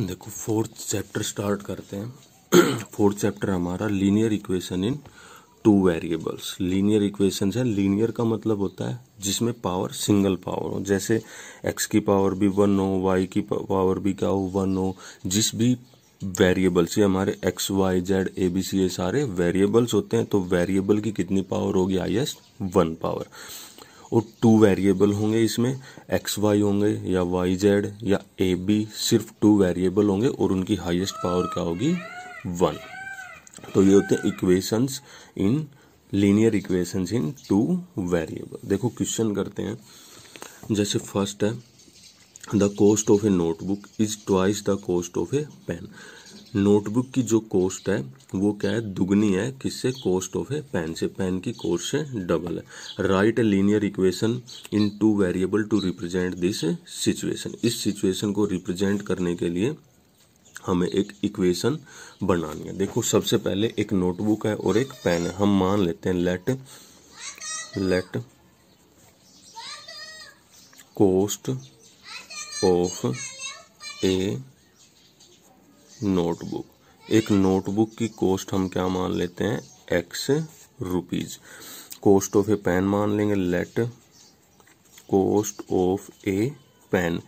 देखो fourth chapter start करते हैं फोर्थ चैप्टर हमारा linear equation in two variables linear equation है लीनियर का मतलब होता है जिसमें पावर सिंगल पावर हो जैसे एक्स की पावर भी वन हो वाई की पावर भी क्या हो वन हो जिस भी वेरिएबल्स ये हमारे X Y Z A B C ये सारे वेरिएबल्स होते हैं तो वेरिएबल की कितनी पावर होगी आई एस वन पावर और टू वेरिएबल होंगे इसमें एक्स वाई होंगे या वाई जेड या ए बी सिर्फ टू वेरिएबल होंगे और उनकी हाईएस्ट पावर क्या होगी वन तो ये होते हैं equations in linear equations in two variable देखो क्वेश्चन करते हैं जैसे फर्स्ट है the cost of a notebook is twice the cost of a pen notebook की जो कॉस्ट है वो क्या है दुगनी है किससे कॉस्ट ऑफ ए पेन से पेन की कॉस्ट से डबल है right a linear equation in two variable to represent this situation इस सिचुएशन को रिप्रेजेंट करने के लिए हमें एक इक्वेशन बनानी है देखो सबसे पहले एक नोटबुक है और एक पेन है हम मान लेते हैं let let cost of a notebook एक नोटबुक की कॉस्ट हम क्या मान लेते हैं X rupees cost of a pen मान लेंगे let cost of a pen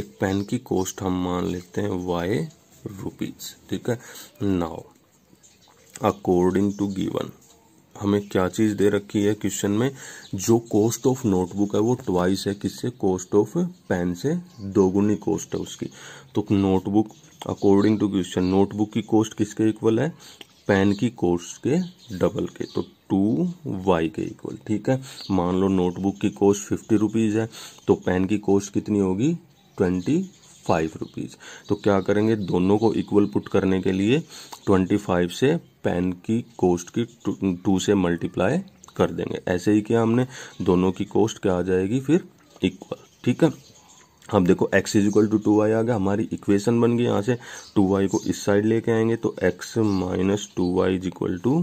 एक पेन की कॉस्ट हम मान लेते हैं वाई रुपीज ठीक है नाउ अकॉर्डिंग टू गिवन हमें क्या चीज़ दे रखी है क्वेश्चन में जो कॉस्ट ऑफ नोटबुक है वो ट्वाइस है किससे कॉस्ट ऑफ पेन से दोगुनी कॉस्ट है उसकी तो notebook according to question notebook की कॉस्ट किसके इक्वल है पेन की कॉस्ट के डबल के तो टू वाई के इक्वल ठीक है मान लो नोटबुक की कॉस्ट फिफ्टी रुपीज़ है तो पेन की कॉस्ट कितनी होगी ट्वेंटी फाइव रुपीज़ तो क्या करेंगे दोनों को इक्वल पुट करने के लिए ट्वेंटी फाइव से पेन की कोस्ट की टू से मल्टीप्लाई कर देंगे ऐसे ही क्या हमने दोनों की कोस्ट क्या आ जाएगी फिर इक्वल ठीक है अब देखो x is equal to two Y आ गया हमारी इक्वेशन बन गई यहाँ से टू वाई को इस साइड लेके आएंगे तो x minus two Y is equal to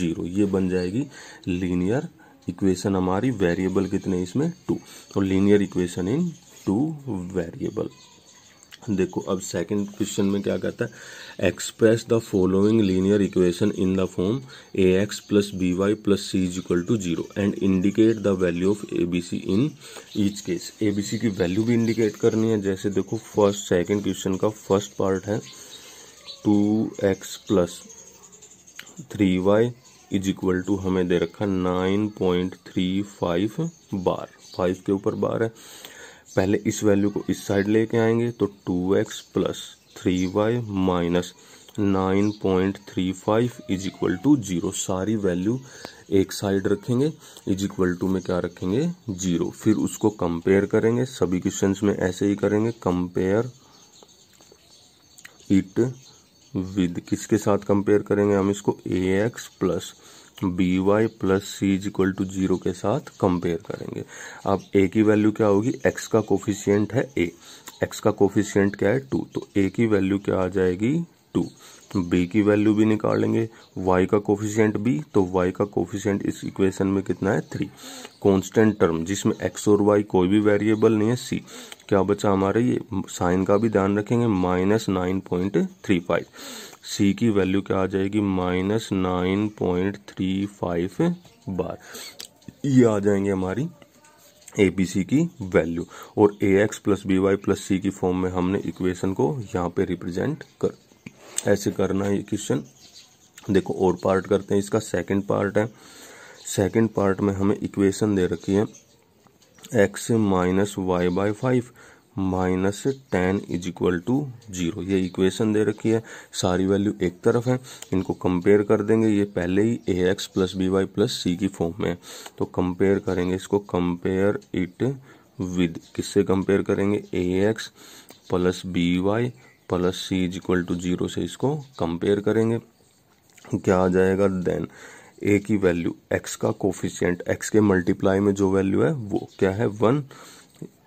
zero ये बन जाएगी लीनियर इक्वेशन हमारी वेरिएबल कितने इसमें टू तो linear equation in two variable देखो अब सेकंड क्वेश्चन में क्या कहता है express the following linear equation in the form A X plus B Y plus C is equal to zero and indicate the value of A B C in each case A B C की value भी indicate करनी है जैसे देखो first second question का first part है two X plus three Y is equal to हमें दे रखा nine point three five bar five के ऊपर बार है पहले इस वैल्यू को इस साइड लेके आएंगे तो two X plus three Y minus nine point three five is equal to zero सारी वैल्यू एक साइड रखेंगे इज इक्वल टू में क्या रखेंगे जीरो फिर उसको कंपेयर करेंगे सभी क्वेश्चंस में ऐसे ही करेंगे कंपेयर इट विद किसके साथ कंपेयर करेंगे हम इसको A X plus B Y plus C is equal to zero के साथ कंपेयर करेंगे अब ए की वैल्यू क्या होगी एक्स का कोफिशियंट है ए एक्स का कोफिशियंट क्या है टू तो ए की वैल्यू क्या आ जाएगी टू बी तो की वैल्यू भी निकाल लेंगे वाई का कोफिशियंट बी तो वाई का कोफिशियंट इस इक्वेशन में कितना है थ्री कॉन्स्टेंट टर्म जिसमें एक्स और वाई कोई भी वेरिएबल नहीं है सी क्या बचा हमारा ये साइन का भी ध्यान रखेंगे minus nine point three five C की वैल्यू क्या आ जाएगी minus nine point three five bar ये आ जाएंगे हमारी ए बी सी की वैल्यू और A X plus B Y plus C की फॉर्म में हमने इक्वेशन को यहाँ पे रिप्रेजेंट कर ऐसे करना है ये क्वेश्चन देखो और पार्ट करते हैं इसका सेकंड पार्ट है सेकंड पार्ट में हमें इक्वेशन दे रखी है X minus Y by five minus ten is equal to zero ये इक्वेशन दे रखी है सारी वैल्यू एक तरफ है इनको कंपेयर कर देंगे ये पहले ही A X plus B Y plus C की फॉर्म में है तो कंपेयर करेंगे इसको कंपेयर इट विद किससे कंपेयर करेंगे A X plus B Y plus C is equal to zero से इसको कंपेयर करेंगे क्या आ जाएगा देन ए की वैल्यू एक्स का कोफिशियंट एक्स के मल्टीप्लाई में जो वैल्यू है वो क्या है वन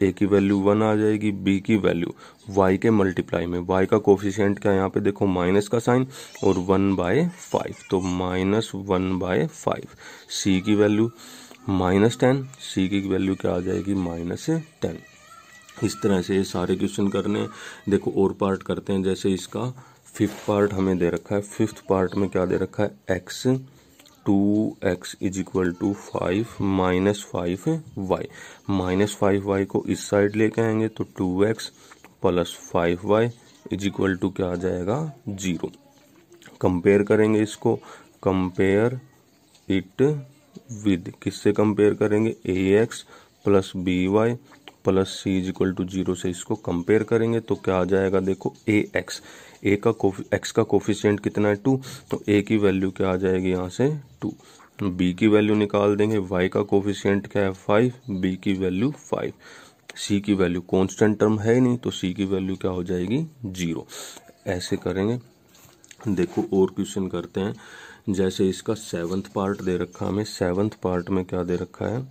ए की वैल्यू वन आ जाएगी बी की वैल्यू वाई के मल्टीप्लाई में वाई का कोफिशियंट क्या यहाँ पे देखो माइनस का साइन और वन बाय फाइव तो minus one by five C की वैल्यू माइनस टेन सी की वैल्यू क्या आ जाएगी माइनस टेन इस तरह से ये सारे क्वेश्चन करने देखो और पार्ट करते हैं जैसे इसका फिफ्थ पार्ट हमें दे रखा है फिफ्थ पार्ट में क्या दे रखा है X two X is equal to five minus five Y minus five Y को इस साइड लेके आएंगे तो two X plus five Y is equal to क्या आ जाएगा जीरो कंपेयर करेंगे इसको कंपेयर इट विद किससे कंपेयर करेंगे A X plus B Y plus C is equal to zero से इसको कंपेयर करेंगे तो क्या आ जाएगा देखो ए एक्स ए का एक्स का कोफिशियंट कितना है टू तो ए की वैल्यू क्या आ जाएगी यहाँ से टू बी तो की वैल्यू निकाल देंगे वाई का कोफिशियंट क्या है फाइव बी की वैल्यू फाइव सी की वैल्यू कॉन्स्टेंट टर्म है ही नहीं तो सी की वैल्यू क्या हो जाएगी जीरो ऐसे करेंगे देखो और क्वेश्चन करते हैं जैसे इसका सेवन्थ पार्ट दे रखा हमें सेवन्थ पार्ट में क्या दे रखा है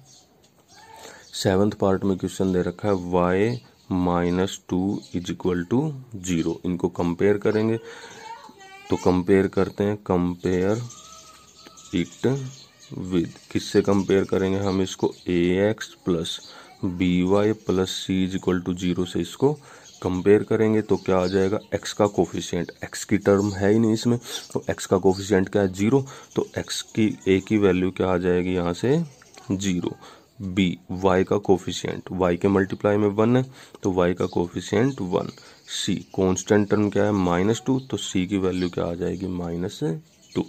सेवन्थ पार्ट में क्वेश्चन दे रखा है Y minus two is equal to zero इनको कंपेयर करेंगे तो कंपेयर करते हैं कंपेयर इट विद किससे कंपेयर करेंगे हम इसको A X plus B Y plus C is equal to zero से इसको कंपेयर करेंगे तो क्या आ जाएगा एक्स का कोफिशियंट एक्स की टर्म है ही नहीं इसमें तो एक्स का कोफिशियंट क्या है जीरो तो एक्स की ए की वैल्यू क्या आ जाएगी यहाँ से जीरो बी वाई का कोफिशियंट वाई के मल्टीप्लाई में वन है तो वाई का coefficient one C constant term क्या है माइनस टू तो सी की वैल्यू क्या आ जाएगी माइनस टू